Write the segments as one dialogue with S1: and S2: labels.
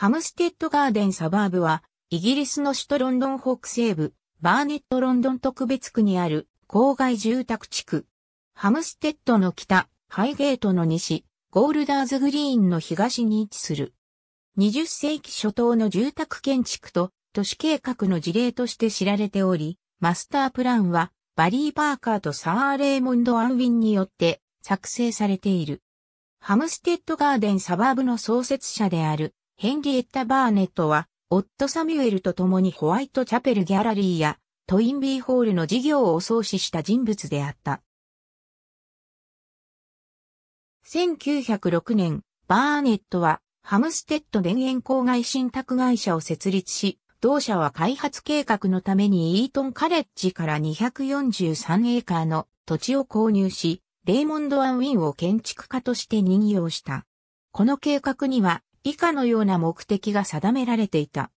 S1: ハムステッドガーデンサバーブは、イギリスの首都ロンドン北西部、バーネットロンドン特別区にある郊外住宅地区。ハムステッドの北、ハイゲートの西、ゴールダーズグリーンの東に位置する。20世紀初頭の住宅建築と都市計画の事例として知られており、マスタープランはバリー・パーカーとサー・レーモンド・アンウィンによって作成されている。ハムステッドガーデンサバーブの創設者であるヘンリエッタ・バーネットは、オット・サミュエルと共にホワイトチャペルギャラリーやトインビーホールの事業を創始した人物であった。1906年、バーネットはハムステッド田園郊外信託会社を設立し、同社は開発計画のためにイートンカレッジから243エーカーの土地を購入し、レイモンド・アン・ウィンを建築家として任用した。この計画には、以下のような目的が定められていた。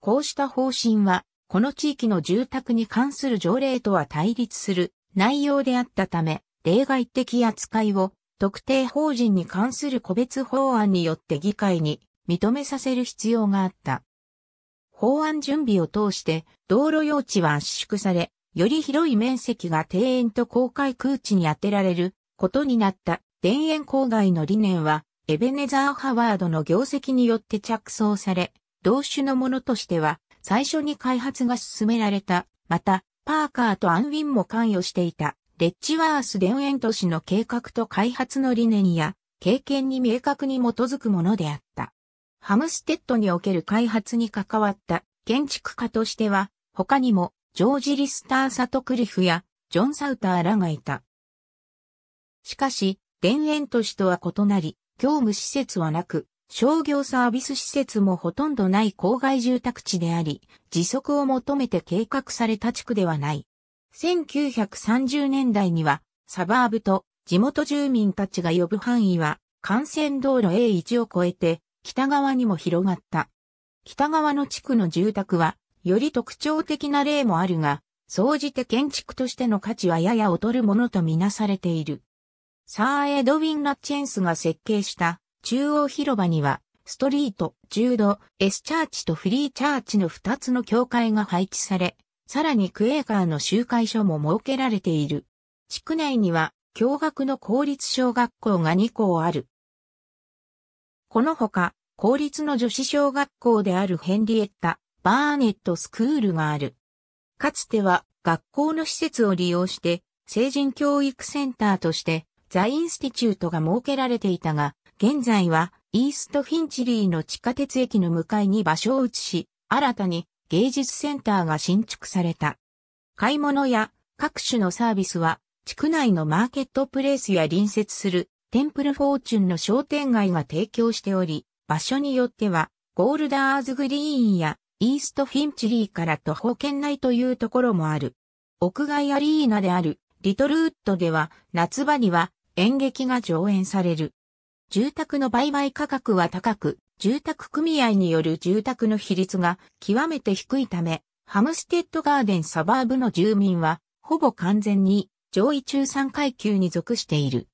S1: こうした方針は、この地域の住宅に関する条例とは対立する内容であったため、例外的扱いを特定法人に関する個別法案によって議会に認めさせる必要があった。法案準備を通して道路用地は圧縮され、より広い面積が庭園と公開空地に充てられることになった田園郊外の理念はエベネザー・ハワードの業績によって着想され、同種のものとしては、最初に開発が進められた、また、パーカーとアンウィンも関与していた、レッジワース・田園都市の計画と開発の理念や、経験に明確に基づくものであった。ハムステッドにおける開発に関わった建築家としては、他にも、ジョージ・リスター・サトクリフや、ジョン・サウターらがいた。しかし、田園都市とは異なり、業務施設はなく、商業サービス施設もほとんどない郊外住宅地であり、時速を求めて計画された地区ではない。1930年代には、サバーブと地元住民たちが呼ぶ範囲は、幹線道路 A1 を越えて、北側にも広がった。北側の地区の住宅は、より特徴的な例もあるが、総じて建築としての価値はやや劣るものとみなされている。サー・エドウィン・ラッチェンスが設計した中央広場には、ストリート、ード、エス・チャーチとフリーチャーチの2つの教会が配置され、さらにクエーカーの集会所も設けられている。地区内には、教学の公立小学校が2校ある。このほか、公立の女子小学校であるヘンリエッタ、バーネットスクールがある。かつては、学校の施設を利用して、成人教育センターとして、ザ・インスティチュートが設けられていたが、現在はイーストフィンチリーの地下鉄駅の向かいに場所を移し、新たに芸術センターが新築された。買い物や各種のサービスは地区内のマーケットプレイスや隣接するテンプルフォーチュンの商店街が提供しており、場所によってはゴールダーズグリーンやイーストフィンチリーから徒歩圏内というところもある。屋外アリーナであるリトルウッドでは夏場には演劇が上演される。住宅の売買価格は高く、住宅組合による住宅の比率が極めて低いため、ハムステッドガーデンサバーブの住民は、ほぼ完全に上位中産階級に属している。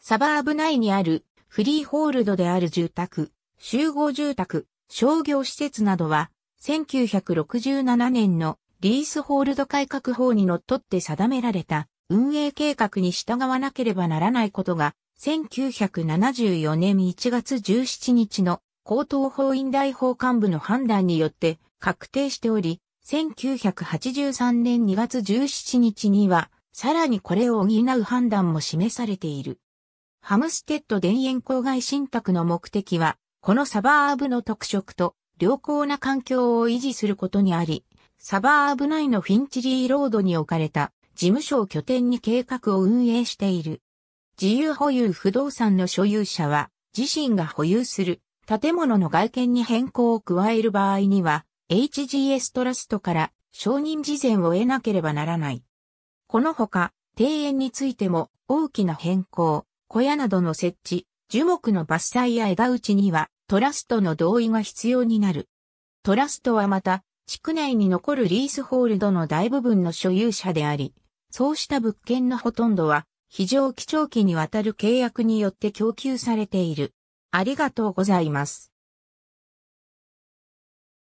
S1: サバーブ内にあるフリーホールドである住宅、集合住宅、商業施設などは、1967年のリースホールド改革法にのっとって定められた運営計画に従わなければならないことが、1974年1月17日の高等法院大法幹部の判断によって確定しており、1983年2月17日には、さらにこれを補う判断も示されている。ハムステッド田園郊外信託の目的は、このサバーブの特色と良好な環境を維持することにあり、サバーブ内のフィンチリーロードに置かれた事務所を拠点に計画を運営している。自由保有不動産の所有者は、自身が保有する建物の外見に変更を加える場合には、HGS トラストから承認事前を得なければならない。このほか、庭園についても大きな変更、小屋などの設置、樹木の伐採や枝打ちにはトラストの同意が必要になる。トラストはまた、地区内に残るリースホールドの大部分の所有者であり、そうした物件のほとんどは、非常貴重期にわたる契約によって供給されている。ありがとうございます。